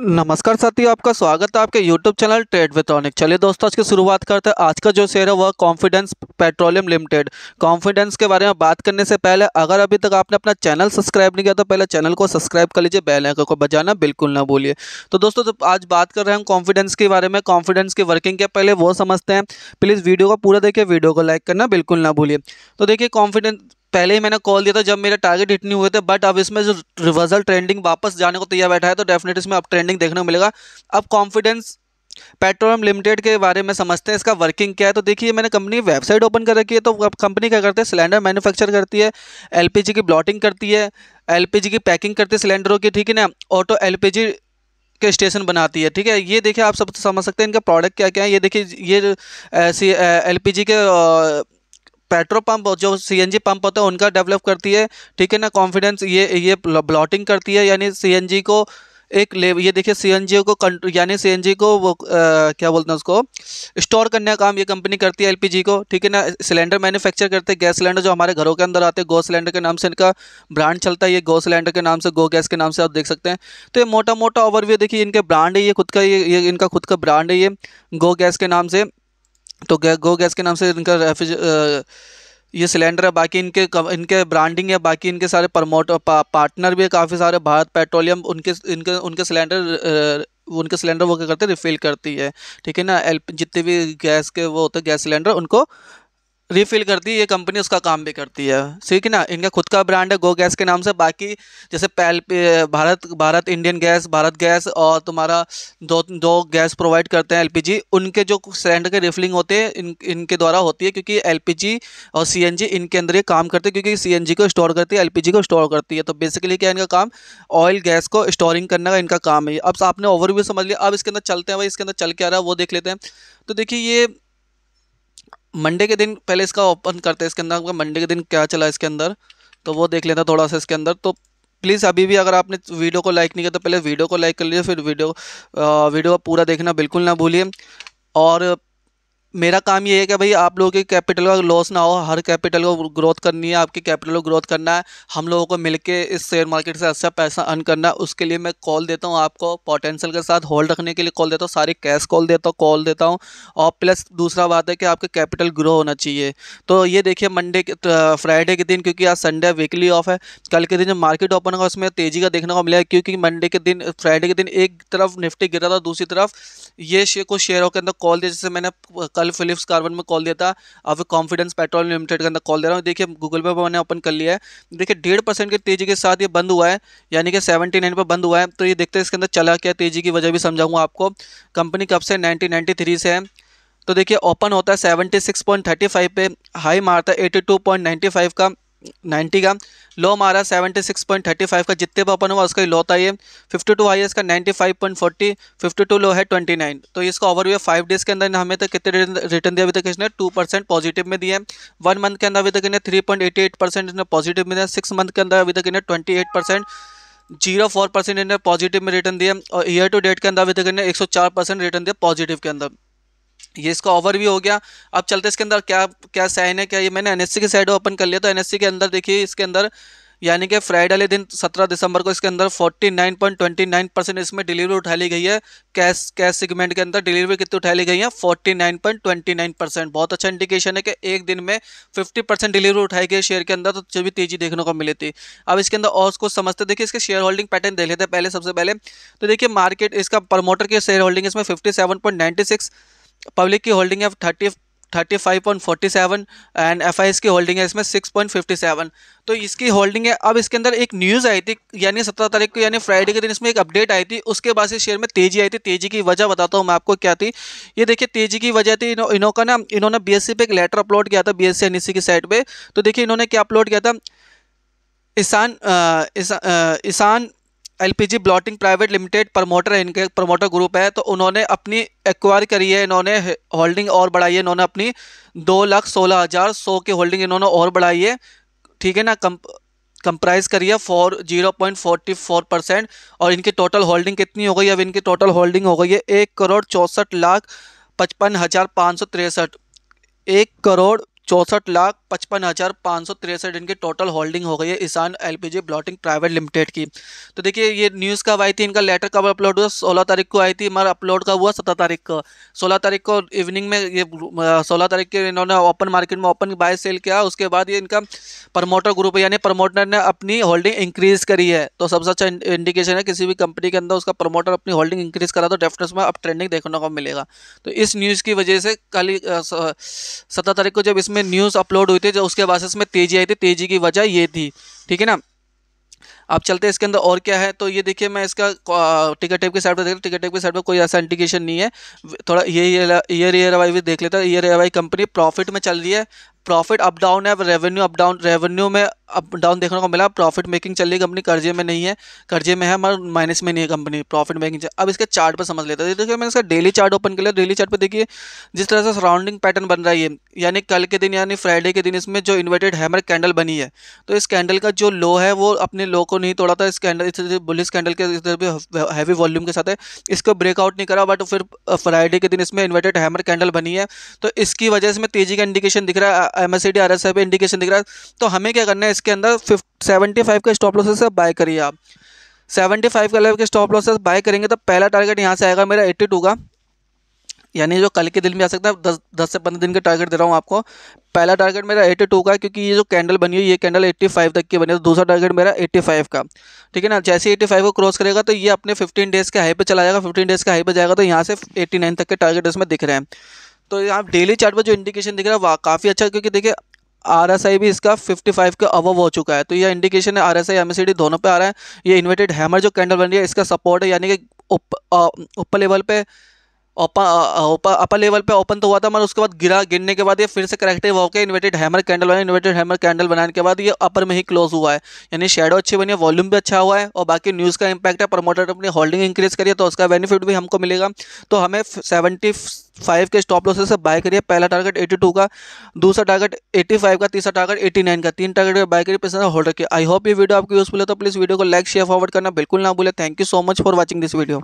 नमस्कार साथियों आपका स्वागत है आपके YouTube चैनल ट्रेड विथॉनिक चलिए दोस्तों आज की शुरुआत करते हैं आज का जो शेयर है वह कॉन्फिडेंस पेट्रोलियम लिमिटेड कॉन्फिडेंस के बारे में बात करने से पहले अगर अभी तक आपने अपना चैनल सब्सक्राइब नहीं किया तो पहले चैनल को सब्सक्राइब कर लीजिए बेल आइकन को बजाना बिल्कुल ना भूलिए तो दोस्तों तो आज बात कर रहे हैं कॉन्फिडेंस के बारे में कॉन्फिडेंस की वर्किंग के पहले वो समझते हैं प्लीज़ वीडियो को पूरा देखिए वीडियो को लाइक करना बिल्कुल ना भूलिए तो देखिए कॉन्फिडेंस पहले ही मैंने कॉल दिया था जब मेरे टारगेट हिट नहीं हुए थे बट अब इसमें जो रिवर्सल ट्रेंडिंग वापस जाने को तैयार बैठा है तो डेफिनेट इसमें अब ट्रेंडिंग देखने को मिलेगा अब कॉन्फिडेंस पेट्रोलियम लिमिटेड के बारे में समझते हैं इसका वर्किंग क्या है तो देखिए मैंने कंपनी वेबसाइट ओपन कर रखी है तो अब कंपनी क्या करती है सिलेंडर मैन्युफैक्चर करती है एलपीजी की ब्लॉटिंग करती है एलपीजी की पैकिंग करती है सिलेंडरों की ठीक है ना ऑटो एलपीजी के स्टेशन बनाती है ठीक है ये देखिए आप सब समझ सकते हैं इनका प्रोडक्ट क्या क्या है ये देखिए ये एल के आ, पेट्रोल पंप जो सीएनजी पंप होता है उनका डेवलप करती है ठीक है ना कॉन्फिडेंस ये ये ब्लॉटिंग करती है यानी सीएनजी को एक ले ये देखिए सी को यानी सी को वो आ, क्या बोलते हैं उसको स्टोर करने का काम ये कंपनी करती है एलपीजी को ठीक है ना सिलेंडर मैन्युफैक्चर करते हैं गैस सिलेंडर जो हमारे घरों के अंदर आते हैं गो सिलेंडर के नाम से इनका ब्रांड चलता है ये गो सिलेंडर के नाम से गो गैस के नाम से आप देख सकते हैं तो ये मोटा मोटा ओवरव्यू देखिए इनके ब्रांड है ये खुद का ये, ये इनका खुद का ब्रांड है ये गो गैस के नाम से तो गो गैस के नाम से इनका रेफ्रिज ये सिलेंडर है बाकी इनके इनके ब्रांडिंग है बाकी इनके सारे प्रमोटर पा, पार्टनर भी है काफ़ी सारे भारत पेट्रोलियम उनके इनके उनके सिलेंडर उनके सिलेंडर वो क्या करते हैं रिफ़िल करती है ठीक है ना एल जितने भी गैस के वो होते हैं गैस सिलेंडर उनको रीफिल करती है ये कंपनी उसका काम भी करती है ठीक है ना इनका खुद का ब्रांड है गो गैस के नाम से बाकी जैसे पैल Bharat Bharat Indian gas Bharat gas और तुम्हारा दो दो गैस प्रोवाइड करते हैं एलपीजी उनके जो सिलेंडर के रिफिलिंग होते हैं इन इनके द्वारा होती है क्योंकि एलपीजी और सीएनजी इनके अंदर ये काम करते हैं क्योंकि सी को स्टोर करती है एल को स्टोर करती है तो बेसिकली क्या इनका काम ऑयल गैस को स्टोरिंग करने का इनका काम है अब आपने ओवरव्यू समझ लिया अब इसके अंदर चलते हैं भाई इसके अंदर चल के आ रहा है वो देख लेते हैं तो देखिए ये मंडे के दिन पहले इसका ओपन करते हैं इसके अंदर आपका मंडे के दिन क्या चला इसके अंदर तो वो देख लेना थोड़ा सा इसके अंदर तो प्लीज़ अभी भी अगर आपने वीडियो को लाइक नहीं किया तो पहले वीडियो को लाइक कर लीजिए फिर वीडियो वीडियो पूरा देखना बिल्कुल ना भूलिए और मेरा काम ये है कि भाई आप लोगों के कैपिटल का लॉस ना हो हर कैपिटल को ग्रोथ करनी है आपके कैपिटल को ग्रोथ करना है हम लोगों को मिलके इस शेयर मार्केट से अच्छा पैसा अर्न करना है उसके लिए मैं कॉल देता हूँ आपको पोटेंशियल के साथ होल्ड रखने के लिए कॉल देता हूँ सारी कैश कॉल देता हूँ कॉल देता हूँ और प्लस दूसरा बात है कि आपके कैपिटल ग्रो होना चाहिए तो ये देखिए मंडे फ्राइडे के दिन क्योंकि आज संडे वीकली ऑफ है कल के दिन जब मार्केट ओपन होगा उसमें तेज़ी का देखने को मिलेगा क्योंकि मंडे के दिन फ्राइडे के दिन एक तरफ निफ्टी गिरा था दूसरी तरफ ये कुछ शेयरों के अंदर कॉल दिया जैसे मैंने कल फिलिप्स कार्बन में कॉल दिया था अब कॉन्फिडेंस पेट्रोल लिमिटेड के अंदर कॉल दे रहा हूँ देखिए गूगल पे मैंने ओपन कर लिया है देखिए डेढ़ परसेंट के तेजी के साथ ये बंद हुआ है यानी कि सेवेंटी नाइन पर बंद हुआ है तो ये देखते हैं इसके अंदर चला क्या तेजी की वजह भी समझाऊंगा आपको कंपनी कब से नाइनटीन से है तो देखिए ओपन होता है सेवेंटी पे हाई मारता है एटी का 90 का लो मारा seventy six point thirty five का जितने भी ओपन हुआ उसका लो था ये फिफ्टी टू हाईएस्ट का ninety five point forty fifty two low है ट्वेंटी नाइन तो इसका ओवरव्यू फाइव डेज के अंदर हमें तो कितने रिटर्न दिया अभी तक इसने टू परसेंट पॉजिटिव में दिया वन मंथ के अंदर अभी तक इन्हें three point eighty eight percent इसने पॉजिटिव में दिया सिक्स मंथ के अंदर अभी तक इन्हें twenty eight percent zero four percent इन्हें पॉजिटिव में रिटर्न दिया और ईयर टू डेट के अंदर अभी तक इन्हें एक सौ चार परसेंट रिटर्न दिया पॉजिटिव के अंदर ये इसका ओवरव्यू हो गया अब चलते इसके अंदर क्या क्या साइन है क्या ये मैंने एनएससी की साइड ओपन कर लिया तो एनएससी के अंदर देखिए इसके अंदर यानी कि फ्राइडे वाले दिन 17 दिसंबर को इसके अंदर 49.29 परसेंट इसमें डिलीवरी उठा ली गई है कैश कैश सेगमेंट के अंदर डिलीवरी कितनी उठा ली गई है 49.29 परसेंट बहुत अच्छा इंडिकेशन है कि एक दिन में 50 परसेंट डिलीवरी उठाई गई शेयर के अंदर तो जो भी तेजी देखने को मिली थी अब इसके अंदर और उसको समझते देखिए इसके शेयर होल्डिंग पैटर्न देख लेते हैं पहले सबसे पहले तो देखिए मार्केट इसका प्रमोटर के शेयर होल्डिंग इसमें फिफ्टी पब्लिक की होल्डिंग है thirty thirty five point forty seven and F I S की होल्डिंग है इसमें सिक्स पॉइंट फिफ्टी सेवन तो इसकी होल्डिंग है अब इसके अंदर एक न्यूज़ आई थी यानी सत्रह तारीख को यानी फ्राइडे के दिन इसमें एक अपडेट आई थी उसके बाद से शेयर में तेजी आई थी तेजी की वजह बताता हूँ मैं आपको क्या थी ये देखिए तेजी की वजह थी इनो, इनो का ना इन्होंने बी एस सी पर एक लेटर अपलोड किया था B S C C N की साइड पर तो देखिए इन्होंने क्या अपलोड किया था Ishan Ishan LPG bottling private limited promoter इनके प्रमोटर ग्रुप है तो उन्होंने अपनी एक्वायर करी है इन्होंने होल्डिंग और बढ़ाई है इन्होंने अपनी दो लाख सोलह हज़ार सौ की होल्डिंग इन्होंने और बढ़ाई है ठीक है ना कम कंप्राइज करिए four zero point forty four percent और इनकी टोटल होल्डिंग कितनी हो गई अब इनकी टोटल होल्डिंग हो गई है एक करोड़ चौंसठ लाख पचपन हज़ार पाँच सौ तिरसठ एक करोड़ चौंसठ लाख पचपन हज़ार पाँच सौ तिरसठ इनकी टोटल होल्डिंग हो गई है Ishan ji bottling private limited की तो देखिए ये न्यूज़ कब आई थी इनका लेटर कब अपलोड हुआ सोलह तारीख को आई थी मगर अपलोड कब हुआ सत्रह तारीख को सोलह तारीख को इवनिंग में ये सोलह तारीख के इन्होंने ओपन मार्केट में ओपन बाय सेल किया उसके बाद ये इनका प्रमोटर ग्रुप यानी प्रमोटर ने अपनी होल्डिंग इंक्रीज़ करी है तो सबसे अच्छा इंडिकेशन है किसी भी कंपनी के अंदर उसका प्रमोटर अपनी होल्डिंग इंक्रीज़ करा तो डेफिनेस में अब ट्रेंडिंग देखने को मिलेगा तो इस न्यूज़ की वजह से कल सत्रह तारीख को जब इसमें न्यूज़ अपलोड हुई थे जो उसके बाद इसमें तेजी आई थी तेजी की वजह ये थी ठीक है ना अब चलते हैं इसके अंदर और क्या है तो ये देखिए मैं इसका टिकट टेप के साइड पर देख टिकट टेप के साइड पर कोई ऐसा इंडिकेशन नहीं है थोड़ा ये ईयर ईयर वाई भी देख लेता है ईयर वाई कंपनी प्रॉफिट में चल रही है प्रॉफिट अप डाउन है रेवेन्यू अप डाउन रेवेन्यू में अप डाउन देखने को मिला प्रॉफिट मेकिंग चल रही है कंपनी कर्जे में नहीं है कर्जे में है मगर माइनस में नहीं है कंपनी प्रॉफिट मेकिंग अब इसके चार्ट पर समझ लेते हैं देखिए मैंने इसका डेली चार्ट ओपन किया डेली चार्ट पर देखिए जिस तरह से सराउंडिंग पैटर्न बन रहा है यानी कल के दिन यानी फ्राइडे के दिन इसमें जो इन्वर्टेड हैमर कैंडल बनी है तो इस कैंडल का जो लो है वो अपने लो को नहीं तोड़ा था इस कैंडल इस बुलिस कैंडल के इधर भी हैवी वॉल्यूम के साथ है इसको ब्रेकआउट नहीं करा बट फिर फ्राइडे uh, के दिन इसमें इन्वर्टेड हैमर कैंडल बनी है तो इसकी वजह से मैं तेजी का इंडिकेशन दिख रहा है M S C D R S पे इंडिकेशन दिख रहा है तो हमें क्या करना है इसके अंदर सेवेंटी फाइव का स्टॉप लॉसेस बाय करिए आप सेवेंटी फाइव का लेवल के स्टॉप लॉसेस बाय करेंगे तो पहला टारगेट यहाँ से आएगा मेरा एट्टी टू का यानी जो कल के दिन भी आ सकता है दस दस से पंद्रह दिन के टारगेट दे रहा हूँ आपको पहला टारगेट मेरा एट्टी टू का क्योंकि ये जो कैंडल बनी हुई ये कैंडल एट्टी फाइव तक की बनी है तो दूसरा टारगेट मेरा एट्टी फाइव का ठीक है ना जैसे एट्टी फाइव को क्रॉस करेगा तो ये अपने फिफ्टीन डेज़ के हाई पे चला जाएगा फिफ्टीन डेज़ के हाई पे जाएगा तो यहाँ से एट्टी नाइन तक के टारगेट इसमें दिख रहे हैं तो यहाँ डेली चार्ट पर जो इंडिकेशन दिख रहा है काफ़ी अच्छा क्योंकि देखिए आर भी इसका 55 के अवव हो चुका है तो यह इंडिकेशन है आर एस आई दोनों पे आ रहा है ये इन्वर्टेड हैमर जो कैंडल बन रही है इसका सपोर्ट है यानी कि ऊपर उप, लेवल पे अपर लेवल uh, पे ओपन तो हुआ था मगर उसके बाद गिरा गिरने के बाद ये फिर से करेक्टिव होकर इन्वर्टेड हैमर कैंडल बनाया इन्वर्टेड हैमर कैंडल बनाने के बाद ये अपर में ही क्लोज हुआ है यानी शेडो अच्छी बनी है वॉल्यूम भी अच्छा हुआ है और बाकी न्यूज़ का इंपैक्ट है प्रमोटर अपनी होल्डिंग इंक्रीज करिए तो उसका बेनिफिट भी हमको मिलेगा तो हमें सेवेंटी फाइव के स्टॉप लॉसेस से बाय करिए पहला टारगेट एटी टू का दूसरा टारगेट एटी फाइव का तीसरा टारगेट एटी नाइन का तीन टारगेट बाय करिए पैसा होल्ड रखिए आई होप ये वीडियो आपको यूजफुल है तो प्लीज़ वीडियो को लाइक शेयर फॉरवर्ड करना बिल्कुल ना भूले thank you so much for watching this video